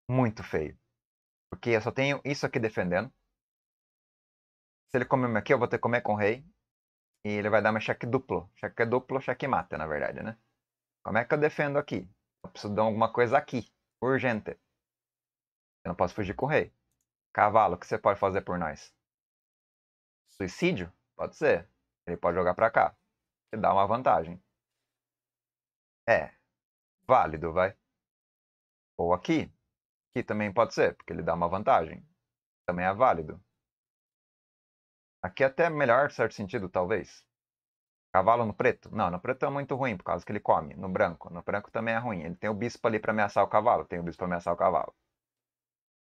Muito feio. Porque eu só tenho isso aqui defendendo. Se ele comer aqui, eu vou ter que comer com o rei. E ele vai dar uma cheque duplo. Cheque duplo, cheque mata, na verdade, né? Como é que eu defendo aqui? preciso dar alguma coisa aqui. Urgente. Eu não posso fugir com o rei. Cavalo, o que você pode fazer por nós? Suicídio? Pode ser. Ele pode jogar pra cá. Te dá uma vantagem. É. Válido, vai. Ou aqui. Aqui também pode ser, porque ele dá uma vantagem. Também é válido. Aqui é até melhor, certo sentido, talvez. Cavalo no preto? Não, no preto é muito ruim, por causa que ele come. No branco? No branco também é ruim. Ele tem o bispo ali para ameaçar o cavalo. Tem o bispo para ameaçar o cavalo.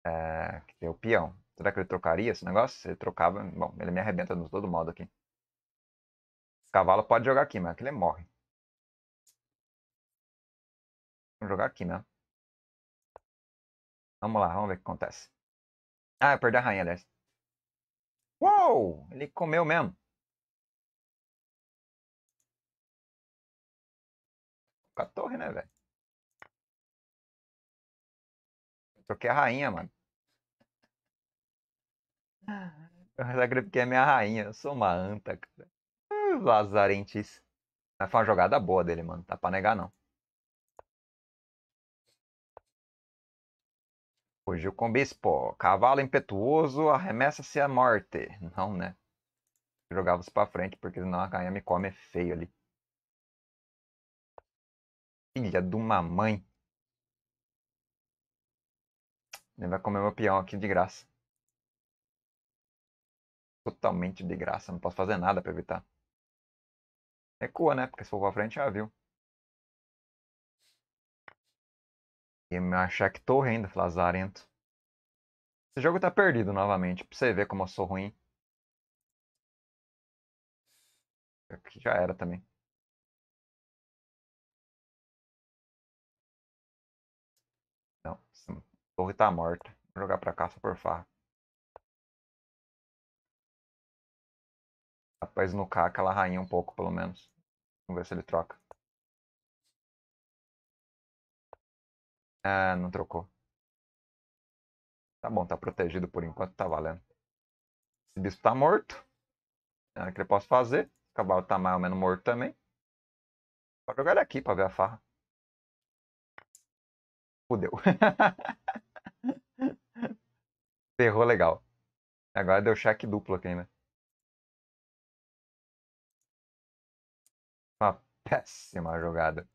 É, tem o peão. Será que ele trocaria esse negócio? Se ele trocava... Bom, ele me arrebenta de todo modo aqui. cavalo pode jogar aqui, mas ele morre. Vamos jogar aqui, né? Vamos lá, vamos ver o que acontece. Ah, eu perdi a rainha, aliás. Uou! Ele comeu mesmo. Com a torre, né, velho? Troquei é a rainha, mano. Eu acredito que é minha rainha. Eu sou uma anta, cara. Lazarentice. Mas foi uma jogada boa dele, mano. Tá pra negar, não. Fugiu com bispo. Cavalo impetuoso, arremessa-se à morte. Não, né? Jogava-se pra frente, porque senão a rainha me come é feio ali. Filha de uma mãe. Ele vai comer meu peão aqui de graça. Totalmente de graça. Não posso fazer nada pra evitar. Recua, né? Porque se for pra frente, já viu. E me achar que tô ainda, Flazarento. Esse jogo tá perdido novamente. Pra você ver como eu sou ruim. Aqui já era também. torre tá morta. Vou jogar pra cá só por farra. Dá pra snucar aquela rainha um pouco, pelo menos. Vamos ver se ele troca. Ah, não trocou. Tá bom, tá protegido por enquanto, tá valendo. Esse bispo tá morto. É, o que eu posso fazer. O cavalo tá mais ou menos morto também. Vou jogar ele aqui pra ver a farra. Fudeu. <laughs> Ferrou legal. Agora deu cheque duplo aqui, né? Uma péssima jogada.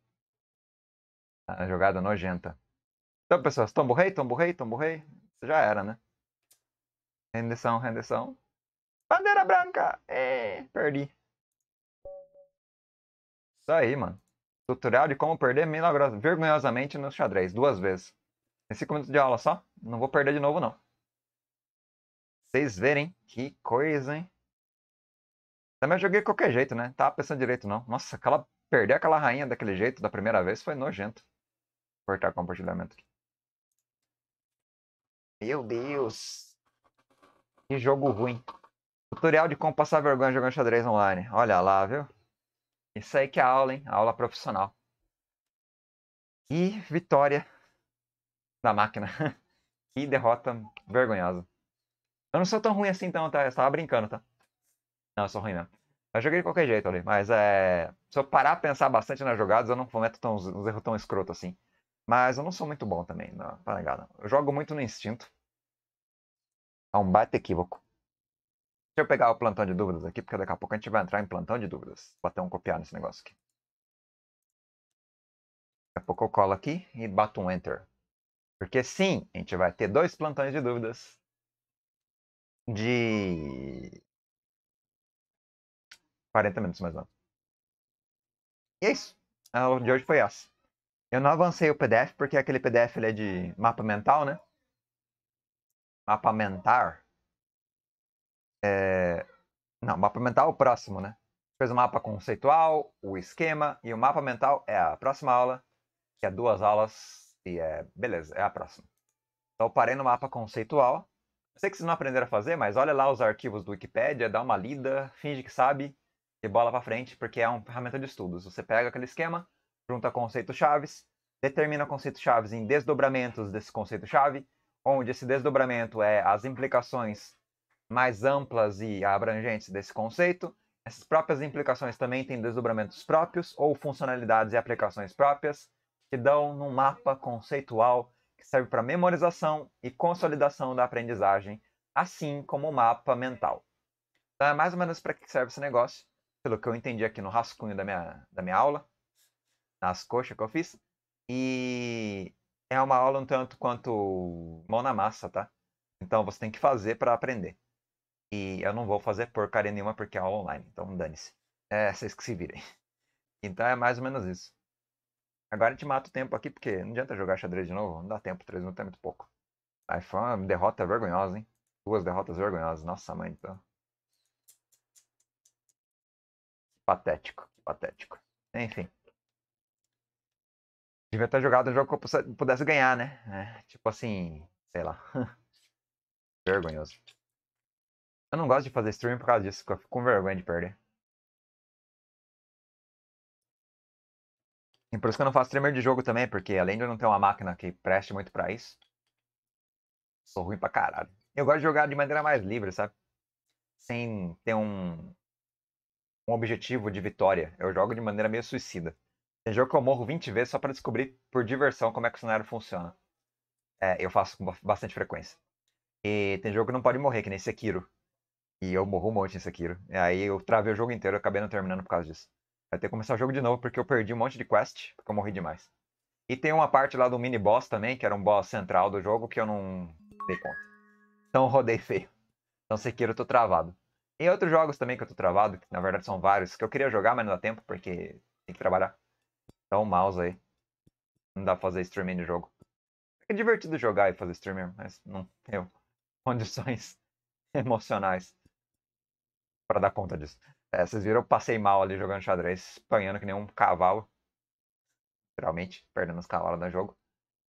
A ah, jogada nojenta. Então, pessoal, tombo rei, tombo rei. Já era, né? Rendição, rendição. Bandeira branca! É, perdi. Isso aí, mano. Tutorial de como perder vergonhosamente no xadrez, duas vezes. Em 5 minutos de aula só, não vou perder de novo, não. Vocês verem que coisa, hein? Também eu joguei de qualquer jeito, né? Tava pensando direito, não. Nossa, aquela... perder aquela rainha daquele jeito da primeira vez foi nojento. Vou cortar o compartilhamento aqui. Meu Deus. Que jogo ruim. Tutorial de como passar vergonha jogando xadrez online. Olha lá, viu? Isso aí que é aula, hein? Aula profissional. E vitória da máquina. <laughs> que derrota vergonhosa. Eu não sou tão ruim assim, então, tá? Eu tava brincando, tá? Não, eu sou ruim mesmo. Eu joguei de qualquer jeito ali, mas é. Se eu parar a pensar bastante nas jogadas, eu não cometo tão, uns erros tão escroto assim. Mas eu não sou muito bom também, não, tá ligado? Eu jogo muito no instinto. É um baita equívoco. Deixa eu pegar o plantão de dúvidas aqui, porque daqui a pouco a gente vai entrar em plantão de dúvidas. Bater um copiar nesse negócio aqui. Daqui a pouco eu colo aqui e bato um enter. Porque sim, a gente vai ter dois plantões de dúvidas de 40 minutos mais ou menos. E é isso. A aula de hoje foi essa. Eu não avancei o PDF porque aquele PDF ele é de mapa mental, né? Mapa mental. É... Não, mapa mental é o próximo, né? Fez o mapa conceitual, o esquema e o mapa mental é a próxima aula, que é duas aulas e é beleza, é a próxima. Então parei no mapa conceitual sei que vocês não aprenderam a fazer, mas olha lá os arquivos do Wikipedia, dá uma lida, finge que sabe e bola para frente, porque é uma ferramenta de estudos. Você pega aquele esquema, junta conceitos chaves, determina conceitos chaves em desdobramentos desse conceito chave, onde esse desdobramento é as implicações mais amplas e abrangentes desse conceito. Essas próprias implicações também têm desdobramentos próprios ou funcionalidades e aplicações próprias que dão num mapa conceitual que serve para memorização e consolidação da aprendizagem, assim como o mapa mental. Então é mais ou menos para que serve esse negócio, pelo que eu entendi aqui no rascunho da minha, da minha aula, nas coxas que eu fiz. E é uma aula um tanto quanto mão na massa, tá? Então você tem que fazer para aprender. E eu não vou fazer porcaria nenhuma porque é aula online, então dane-se. É, <laughs> vocês que se virem. Então é mais ou menos isso. Agora a gente mata o tempo aqui, porque não adianta jogar xadrez de novo, não dá tempo, 3 minutos é muito pouco. Aí foi é uma derrota vergonhosa, hein? Duas derrotas vergonhosas, nossa mãe, então. Patético, patético. Enfim. Devia ter jogado um jogo que eu pudesse ganhar, né? É, tipo assim, sei lá. <laughs> Vergonhoso. Eu não gosto de fazer stream por causa disso, porque eu fico com vergonha de perder. E por isso que eu não faço streamer de jogo também, porque além de eu não ter uma máquina que preste muito pra isso, sou ruim pra caralho. Eu gosto de jogar de maneira mais livre, sabe? Sem ter um, um objetivo de vitória. Eu jogo de maneira meio suicida. Tem jogo que eu morro 20 vezes só para descobrir por diversão como é que o cenário funciona. É, eu faço com bastante frequência. E tem jogo que não pode morrer, que nem Sekiro. E eu morro um monte em Sekiro. E aí eu travei o jogo inteiro e acabei não terminando por causa disso. Vai ter que começar o jogo de novo, porque eu perdi um monte de quest, porque eu morri demais. E tem uma parte lá do mini boss também, que era um boss central do jogo, que eu não dei conta. Então rodei feio. Então Sekiro eu tô travado. E outros jogos também que eu tô travado, que na verdade são vários, que eu queria jogar, mas não dá tempo, porque tem que trabalhar. Então mouse aí. Não dá pra fazer streaming de jogo. É divertido jogar e fazer streaming, mas não tenho <laughs> condições <laughs> emocionais para dar conta disso. É, vocês viram, eu passei mal ali jogando xadrez, espanhando que nem um cavalo. Geralmente, perdendo os cavalos no jogo.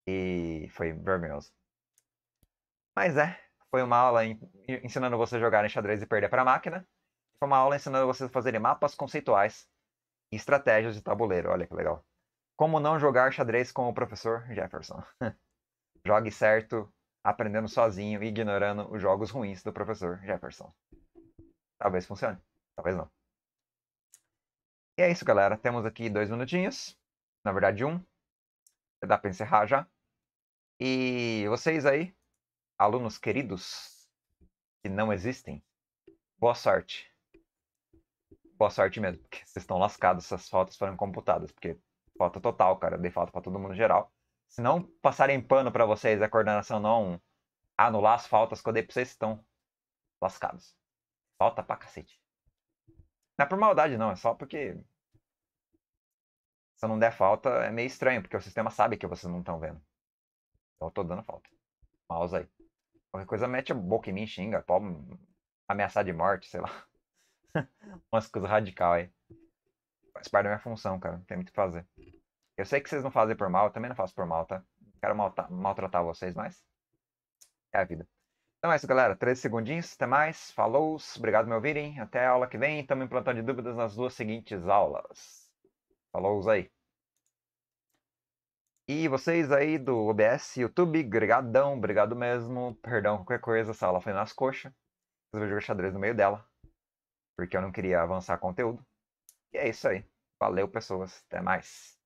E foi vergonhoso. Mas é, foi uma aula ensinando vocês a jogarem xadrez e perder para a máquina. Foi uma aula ensinando vocês a fazerem mapas conceituais e estratégias de tabuleiro. Olha que legal. Como não jogar xadrez com o professor Jefferson. <laughs> Jogue certo, aprendendo sozinho e ignorando os jogos ruins do professor Jefferson. Talvez funcione talvez não. E é isso, galera. Temos aqui dois minutinhos. Na verdade, um. Já dá para encerrar já. E vocês aí, alunos queridos, que não existem, boa sorte. Boa sorte mesmo, porque <laughs> vocês estão lascados se as faltas foram computadas, porque falta total, cara. Eu dei falta para todo mundo geral. Se não passarem pano para vocês, a coordenação não anular as faltas que eu dei pra vocês, estão lascados. Falta pra cacete. Não é por maldade, não. É só porque. Se eu não der falta, é meio estranho, porque o sistema sabe que vocês não estão vendo. Então eu tô dando falta. Mouse aí. Qualquer coisa mete a boca em mim, xinga, pode ameaçar de morte, sei lá. <laughs> Umas coisas radical aí. Faz parte da minha função, cara. Não tem muito o que fazer. Eu sei que vocês não fazem por mal, eu também não faço por mal, tá? quero maltratar vocês, mas. É a vida. Então é isso, galera. 13 segundinhos, até mais. Falou, obrigado por me ouvirem. Até a aula que vem. Estamos implantando de dúvidas nas duas seguintes aulas. Falou aí. E vocês aí do OBS, YouTube, brigadão, obrigado mesmo. Perdão qualquer coisa, essa aula foi nas coxas. Resolvi jogar xadrez no meio dela, porque eu não queria avançar conteúdo. E é isso aí. Valeu, pessoas. Até mais.